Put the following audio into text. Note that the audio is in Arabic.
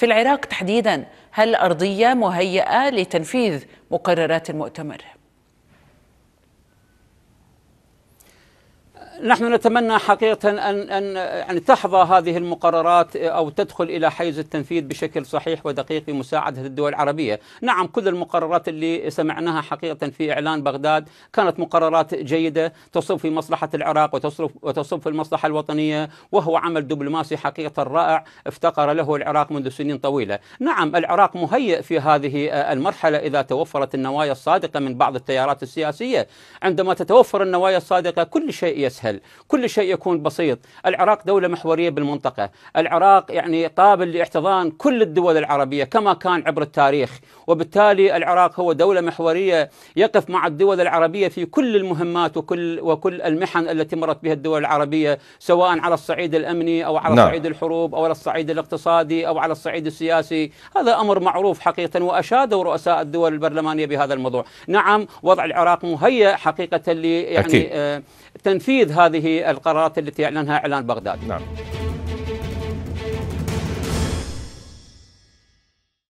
في العراق تحديدا هل أرضية مهيئة لتنفيذ مقررات المؤتمر؟ نحن نتمنى حقيقة أن أن يعني تحظى هذه المقررات أو تدخل إلى حيز التنفيذ بشكل صحيح ودقيق بمساعدة الدول العربية، نعم كل المقررات اللي سمعناها حقيقة في إعلان بغداد كانت مقررات جيدة تصب في مصلحة العراق وتصب وتصب في المصلحة الوطنية وهو عمل دبلوماسي حقيقة رائع افتقر له العراق منذ سنين طويلة، نعم العراق مهيئ في هذه المرحلة إذا توفرت النوايا الصادقة من بعض التيارات السياسية، عندما تتوفر النوايا الصادقة كل شيء يسهل سهل كل شيء يكون بسيط العراق دولة محورية بالمنطقة العراق يعني قابل لاحتضان كل الدول العربية كما كان عبر التاريخ وبالتالي العراق هو دولة محورية يقف مع الدول العربية في كل المهمات وكل, وكل المحن التي مرت بها الدول العربية سواء على الصعيد الأمني أو على نعم. صعيد الحروب أو على الصعيد الاقتصادي أو على الصعيد السياسي هذا أمر معروف حقيقة وأشادوا رؤساء الدول البرلمانية بهذا الموضوع نعم وضع العراق مهيأ حقيقة لي يعني أكيد. آه، تنفيذ هذه القرارات التي أعلنها إعلان بغداد نعم